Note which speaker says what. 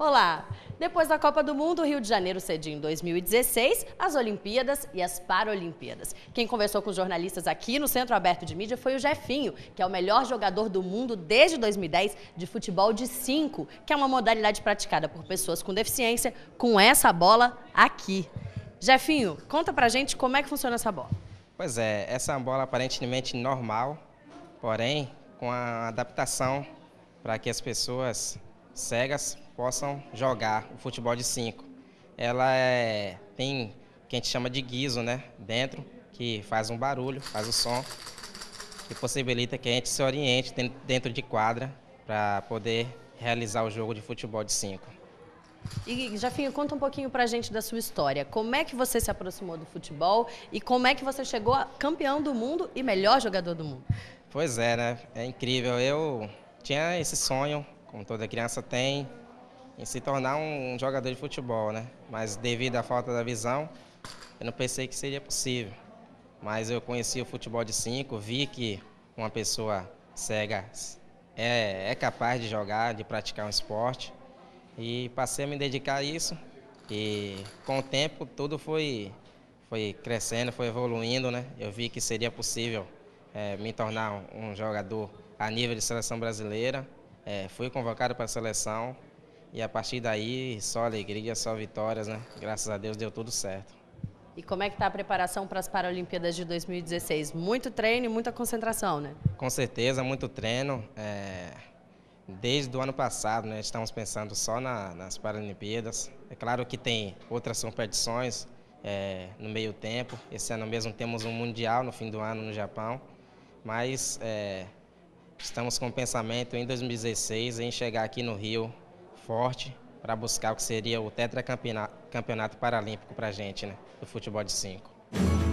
Speaker 1: Olá! Depois da Copa do Mundo, Rio de Janeiro cede em 2016 as Olimpíadas e as Paralimpíadas. Quem conversou com os jornalistas aqui no Centro Aberto de Mídia foi o Jefinho, que é o melhor jogador do mundo desde 2010 de futebol de 5, que é uma modalidade praticada por pessoas com deficiência, com essa bola aqui. Jefinho, conta pra gente como é que funciona essa bola.
Speaker 2: Pois é, essa é uma bola aparentemente normal, porém com a adaptação para que as pessoas cegas possam jogar o futebol de 5. Ela é, tem o que a gente chama de guiso, né? Dentro, que faz um barulho, faz o som, que possibilita que a gente se oriente dentro de quadra para poder realizar o jogo de futebol de 5.
Speaker 1: E Jafinho, conta um pouquinho pra gente da sua história. Como é que você se aproximou do futebol e como é que você chegou a campeão do mundo e melhor jogador do mundo?
Speaker 2: Pois é, né? É incrível. Eu tinha esse sonho, como toda criança tem, em se tornar um jogador de futebol, né? Mas devido à falta da visão, eu não pensei que seria possível. Mas eu conheci o futebol de cinco, vi que uma pessoa cega é, é capaz de jogar, de praticar um esporte. E passei a me dedicar a isso. E com o tempo tudo foi, foi crescendo, foi evoluindo, né? Eu vi que seria possível é, me tornar um jogador a nível de seleção brasileira. É, fui convocado para a seleção, e a partir daí, só alegria, só vitórias, né? Graças a Deus deu tudo certo.
Speaker 1: E como é que está a preparação para as Paralimpíadas de 2016? Muito treino e muita concentração, né?
Speaker 2: Com certeza, muito treino. É... Desde o ano passado, né, estamos pensando só na, nas Paralimpíadas. É claro que tem outras competições é, no meio tempo. Esse ano mesmo temos um Mundial no fim do ano no Japão. Mas é... estamos com o pensamento em 2016 em chegar aqui no Rio forte para buscar o que seria o tetracampeonato paralímpico para a gente, né, do futebol de 5.